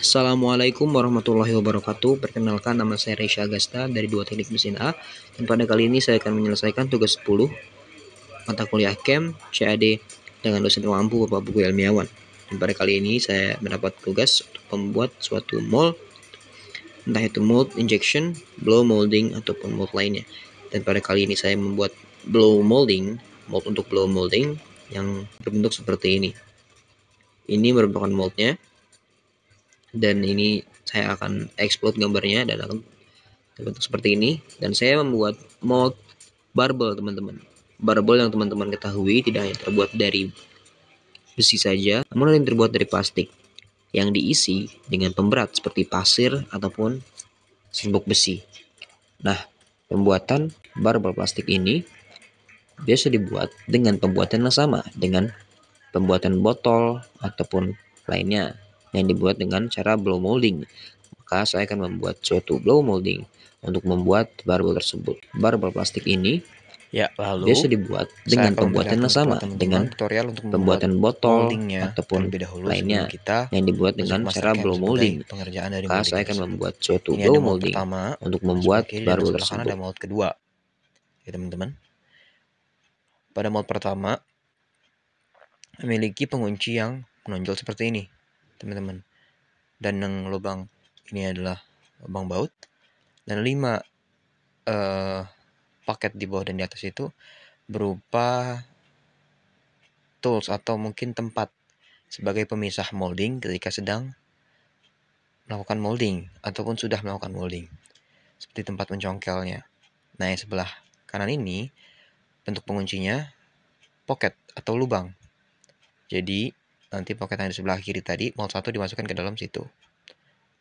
Assalamualaikum warahmatullahi wabarakatuh. Perkenalkan nama saya Reisha Agasta dari dua teknik mesin A dan pada kali ini saya akan menyelesaikan tugas 10 mata kuliah Kem CAD dengan dosen mampu Bapak Buku Ilmiawan. Dan pada kali ini saya mendapat tugas untuk membuat suatu mold entah itu mold injection, blow molding ataupun mold lainnya. Dan pada kali ini saya membuat blow molding, mold untuk blow molding yang berbentuk seperti ini. Ini merupakan moldnya dan ini saya akan explode gambarnya dan akan terbentuk seperti ini dan saya membuat mold barbel teman-teman barbel yang teman-teman ketahui tidak hanya terbuat dari besi saja namun yang terbuat dari plastik yang diisi dengan pemberat seperti pasir ataupun sembok besi nah pembuatan barbel plastik ini biasa dibuat dengan pembuatan yang sama dengan pembuatan botol ataupun lainnya yang dibuat dengan cara blow molding. Maka saya akan membuat suatu blow molding untuk membuat barbel tersebut. Barbel plastik ini Ya, lalu bisa dibuat dengan pembuatan yang sama dengan tutorial untuk pembuatan botol ataupun lainnya kita yang dibuat dengan cara blow molding. Pengerjaan dari Maka saya akan membuat suatu blow molding pertama, untuk membuat barbel tersebut. Ada mold kedua. Ya, teman-teman. Pada mold pertama memiliki pengunci yang menonjol seperti ini teman-teman. Dan yang lubang ini adalah lubang baut. Dan lima uh, paket di bawah dan di atas itu berupa tools atau mungkin tempat sebagai pemisah molding ketika sedang melakukan molding ataupun sudah melakukan molding. Seperti tempat mencongkelnya. Nah, yang sebelah kanan ini bentuk penguncinya pocket atau lubang. Jadi nanti pocket yang di sebelah kiri tadi satu dimasukkan ke dalam situ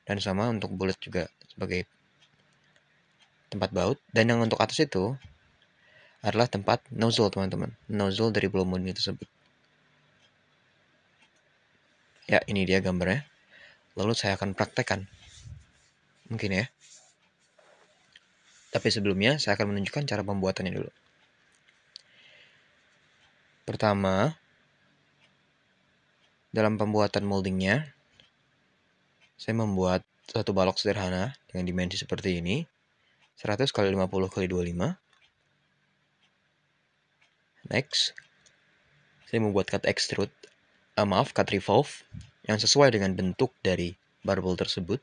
dan sama untuk bullet juga sebagai tempat baut dan yang untuk atas itu adalah tempat nozzle teman-teman nozzle dari blow moon itu tersebut ya ini dia gambarnya lalu saya akan praktekkan mungkin ya tapi sebelumnya saya akan menunjukkan cara pembuatannya dulu pertama dalam pembuatan moldingnya, saya membuat satu balok sederhana dengan dimensi seperti ini. 100 x 50 x 25. Next, saya membuat cut extrude, uh, maaf, cut revolve yang sesuai dengan bentuk dari barbel tersebut.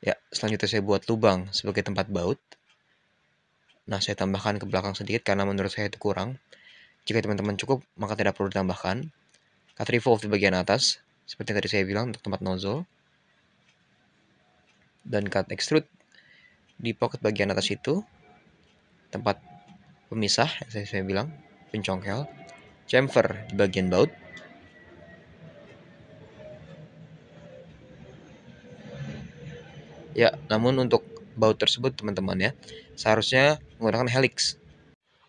Ya, selanjutnya saya buat lubang sebagai tempat baut. Nah, saya tambahkan ke belakang sedikit karena menurut saya itu kurang. Jika teman-teman cukup, maka tidak perlu ditambahkan. Cut revolve di bagian atas, seperti yang tadi saya bilang untuk tempat nozzle. Dan cut extrude di pocket bagian atas itu, tempat pemisah, yang saya, saya bilang, pencongkel. Chamfer di bagian baut. Ya, namun untuk baut tersebut teman-teman ya, seharusnya menggunakan helix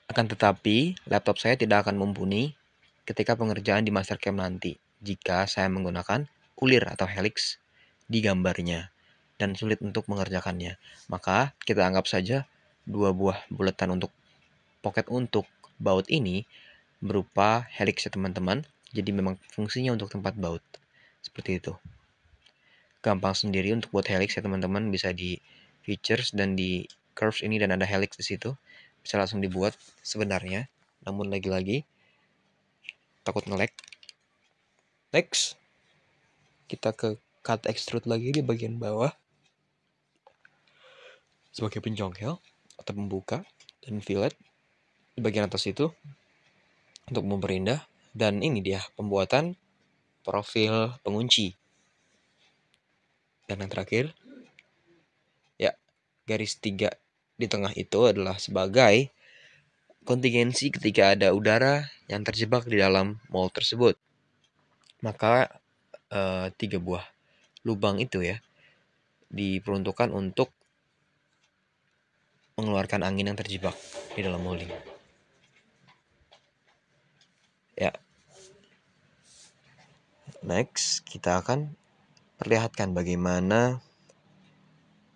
akan tetapi, laptop saya tidak akan mumpuni ketika pengerjaan di Mastercam nanti jika saya menggunakan ulir atau helix di gambarnya dan sulit untuk mengerjakannya. Maka kita anggap saja dua buah buletan untuk pocket untuk baut ini berupa helix ya teman-teman. Jadi memang fungsinya untuk tempat baut. Seperti itu. Gampang sendiri untuk buat helix ya teman-teman bisa di features dan di curves ini dan ada helix di situ bisa langsung dibuat sebenarnya namun lagi-lagi takut ngelek next kita ke cut extrude lagi di bagian bawah sebagai pencongkel atau pembuka dan fillet di bagian atas itu untuk memperindah dan ini dia pembuatan profil pengunci dan yang terakhir ya garis tiga di tengah itu adalah sebagai kontingensi ketika ada udara yang terjebak di dalam mall tersebut. Maka e, tiga buah lubang itu ya diperuntukkan untuk mengeluarkan angin yang terjebak di dalam mall ini Ya. Next, kita akan perlihatkan bagaimana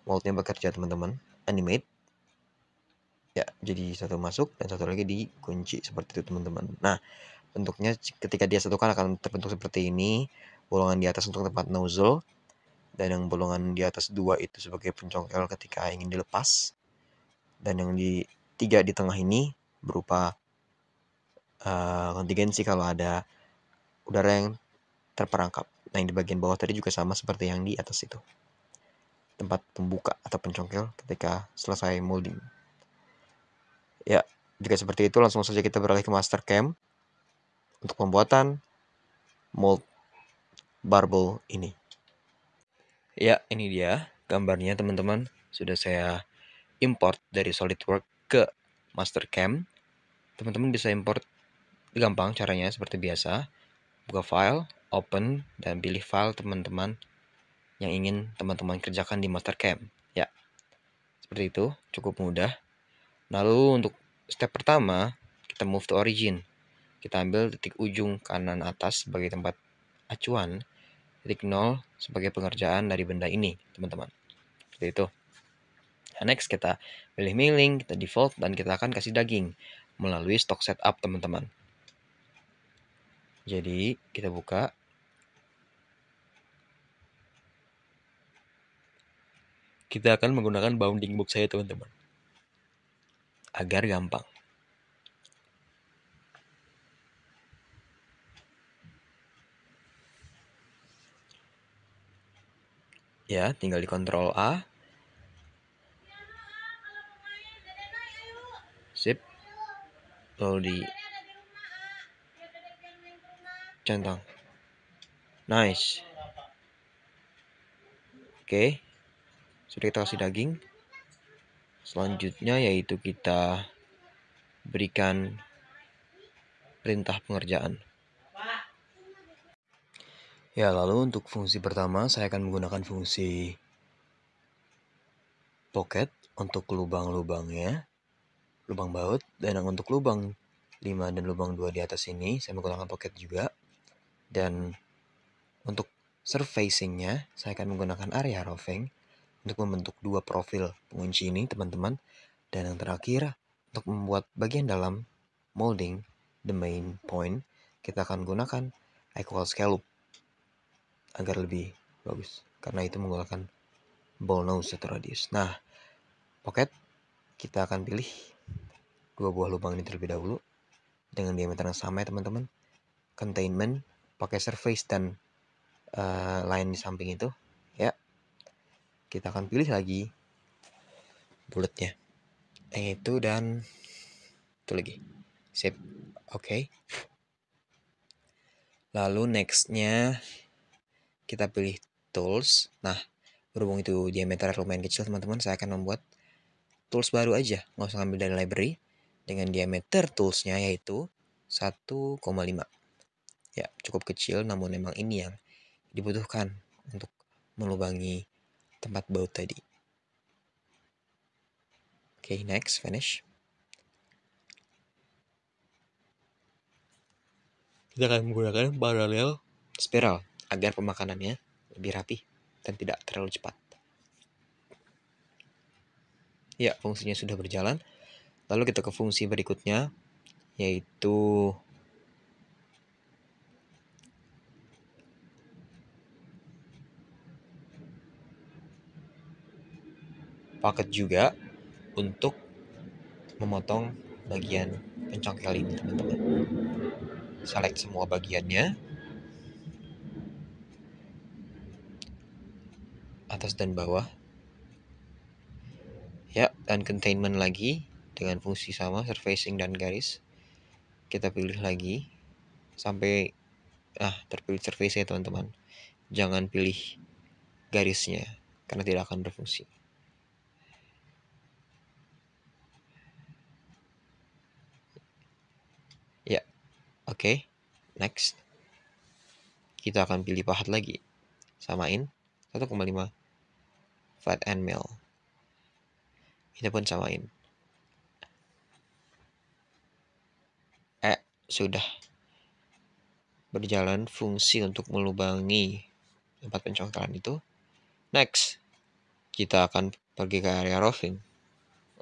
mallnya bekerja teman-teman. Animate ya jadi satu masuk dan satu lagi dikunci seperti itu teman-teman nah bentuknya ketika dia satukan akan terbentuk seperti ini bolongan di atas untuk tempat nozzle dan yang bolongan di atas dua itu sebagai pencongkel ketika ingin dilepas dan yang di tiga di tengah ini berupa uh, eh, kontingensi kalau ada udara yang terperangkap nah yang di bagian bawah tadi juga sama seperti yang di atas itu tempat pembuka atau pencongkel ketika selesai molding Ya, jika seperti itu langsung saja kita beralih ke master cam untuk pembuatan mold barbel ini. Ya, ini dia gambarnya teman-teman. Sudah saya import dari SolidWorks ke master cam. Teman-teman bisa import gampang caranya seperti biasa. Buka file, open, dan pilih file teman-teman yang ingin teman-teman kerjakan di Mastercam. Ya, seperti itu. Cukup mudah. Lalu untuk step pertama, kita move to origin. Kita ambil titik ujung kanan atas sebagai tempat acuan, titik nol sebagai pengerjaan dari benda ini, teman-teman. Seperti itu. Nah, next kita pilih milling, kita default, dan kita akan kasih daging melalui stock setup, teman-teman. Jadi, kita buka. Kita akan menggunakan bounding box saya, teman-teman agar gampang. Ya, tinggal di kontrol A. Sip. Lalu di centang. Nice. Oke. Okay. Sudah kita kasih daging. Selanjutnya yaitu kita berikan perintah pengerjaan. Ya, lalu untuk fungsi pertama saya akan menggunakan fungsi pocket untuk lubang-lubangnya, lubang baut, dan untuk lubang 5 dan lubang 2 di atas ini saya menggunakan pocket juga. Dan untuk surfacingnya saya akan menggunakan area roving untuk membentuk dua profil pengunci ini teman-teman. Dan yang terakhir, untuk membuat bagian dalam molding the main point, kita akan gunakan equal scallop agar lebih bagus karena itu menggunakan ball nose atau radius. Nah, pocket kita akan pilih dua buah lubang ini terlebih dahulu dengan diameter yang sama ya teman-teman. Containment pakai surface dan uh, line di samping itu kita akan pilih lagi bulatnya yang itu dan itu lagi sip oke okay. lalu nextnya kita pilih tools nah berhubung itu diameter lumayan kecil teman-teman saya akan membuat tools baru aja nggak usah ambil dari library dengan diameter toolsnya yaitu 1,5 ya cukup kecil namun memang ini yang dibutuhkan untuk melubangi tempat bau tadi. Oke, okay, next, finish. Kita akan menggunakan paralel spiral agar pemakanannya lebih rapi dan tidak terlalu cepat. Ya, fungsinya sudah berjalan. Lalu kita ke fungsi berikutnya, yaitu paket juga untuk memotong bagian pencongkel ini teman-teman select semua bagiannya atas dan bawah ya dan containment lagi dengan fungsi sama surfacing dan garis kita pilih lagi sampai ah terpilih surface ya teman-teman jangan pilih garisnya karena tidak akan berfungsi Oke, okay, next. Kita akan pilih pahat lagi. Samain 1,5 fat and mill. Ini pun samain. E sudah berjalan fungsi untuk melubangi tempat pencongkelan itu. Next, kita akan pergi ke area roofing.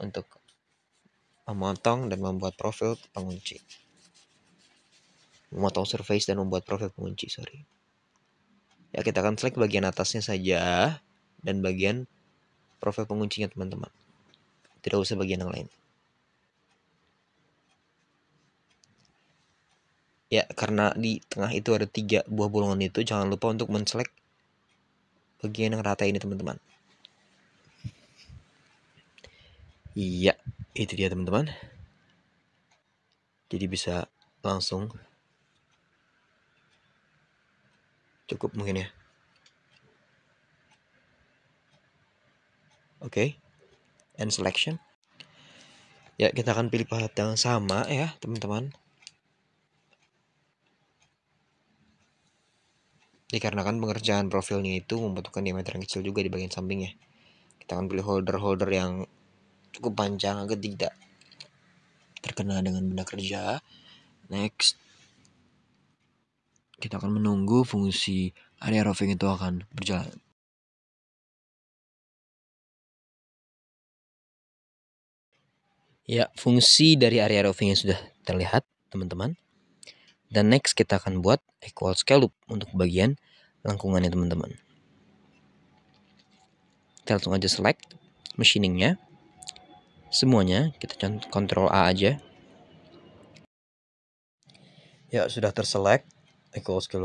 untuk memotong dan membuat profil pengunci memotong surface dan membuat profil pengunci sorry ya kita akan select bagian atasnya saja dan bagian profil penguncinya teman-teman tidak usah bagian yang lain ya karena di tengah itu ada tiga buah bolongan itu jangan lupa untuk men-select bagian yang rata ini teman-teman iya -teman. itu dia teman-teman jadi bisa langsung cukup mungkin ya oke okay. and selection ya kita akan pilih pahat yang sama ya teman-teman dikarenakan pengerjaan profilnya itu membutuhkan diameter yang kecil juga di bagian sampingnya kita akan pilih holder-holder yang cukup panjang agar tidak terkena dengan benda kerja next kita akan menunggu fungsi area roving itu akan berjalan. Ya, fungsi dari area roving yang sudah terlihat, teman-teman. Dan next kita akan buat equal scale loop untuk bagian lengkungannya, teman-teman. Kita langsung aja select machiningnya. Semuanya, kita control A aja. Ya, sudah terselect equals ke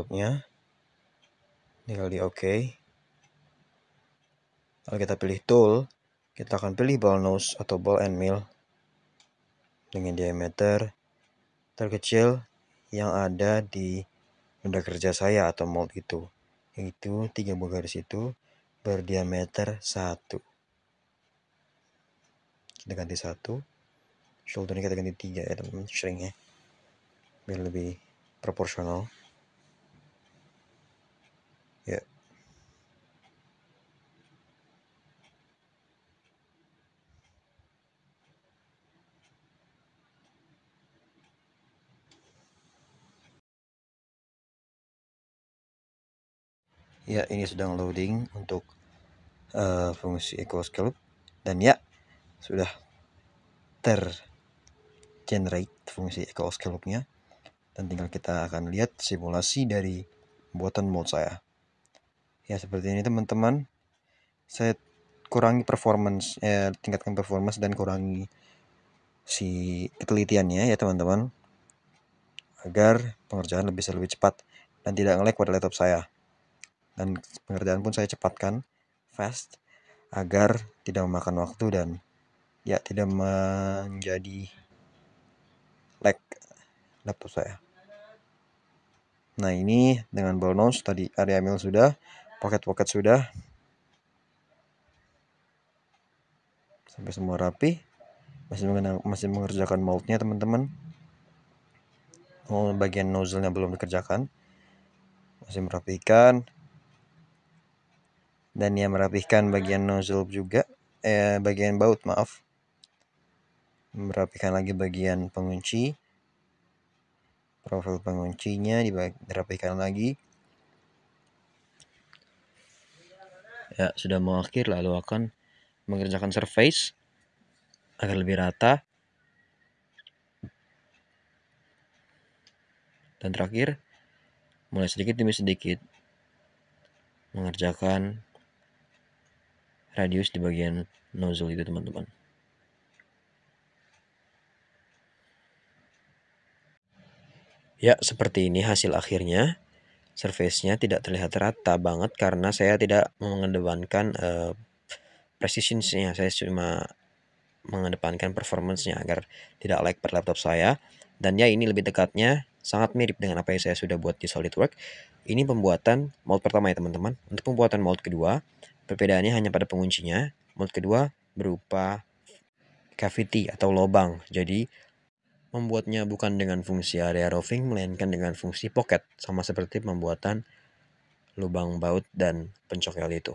tinggal di ok lalu kita pilih tool kita akan pilih ball nose atau ball end mill dengan diameter terkecil yang ada di benda kerja saya atau mold itu yaitu tiga buah garis itu berdiameter satu. kita ganti satu shoulder kita ganti tiga ya teman shrink ya biar lebih proporsional Ya. Ya, ini sedang loading untuk uh, fungsi EcoScalp dan ya sudah ter generate fungsi EcoScalp-nya dan tinggal kita akan lihat simulasi dari buatan mode saya ya seperti ini teman-teman saya kurangi performance eh, tingkatkan performance dan kurangi si ketelitiannya ya teman-teman agar pengerjaan lebih lebih cepat dan tidak ngelag pada laptop saya dan pengerjaan pun saya cepatkan fast agar tidak memakan waktu dan ya tidak menjadi lag laptop saya. Nah ini dengan bonus tadi area mil sudah pocket-pocket sudah sampai semua rapi masih masih mengerjakan moldnya teman-teman oh, bagian nozzle-nya belum dikerjakan masih merapikan dan ya merapikan bagian nozzle juga eh bagian baut maaf merapikan lagi bagian pengunci profil penguncinya dirapikan lagi ya sudah mau akhir lalu akan mengerjakan surface agar lebih rata dan terakhir mulai sedikit demi sedikit mengerjakan radius di bagian nozzle itu teman-teman ya seperti ini hasil akhirnya surface-nya tidak terlihat rata banget karena saya tidak mengedepankan uh, precision-nya. Saya cuma mengedepankan performance-nya agar tidak lag pada laptop saya. Dan ya ini lebih dekatnya sangat mirip dengan apa yang saya sudah buat di SolidWorks. Ini pembuatan mode pertama ya teman-teman. Untuk pembuatan mode kedua, perbedaannya hanya pada penguncinya. Mode kedua berupa cavity atau lubang. Jadi membuatnya bukan dengan fungsi area roving melainkan dengan fungsi pocket sama seperti pembuatan lubang baut dan pencokel itu.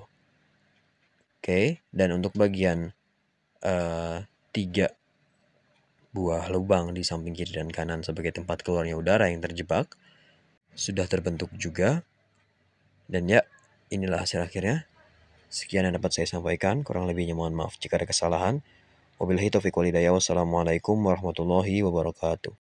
Oke, okay, dan untuk bagian uh, tiga buah lubang di samping kiri dan kanan sebagai tempat keluarnya udara yang terjebak sudah terbentuk juga. Dan ya, inilah hasil akhirnya. Sekian yang dapat saya sampaikan, kurang lebihnya mohon maaf jika ada kesalahan. Wabillahi taufiq walidaya wassalamualaikum warahmatullahi wabarakatuh.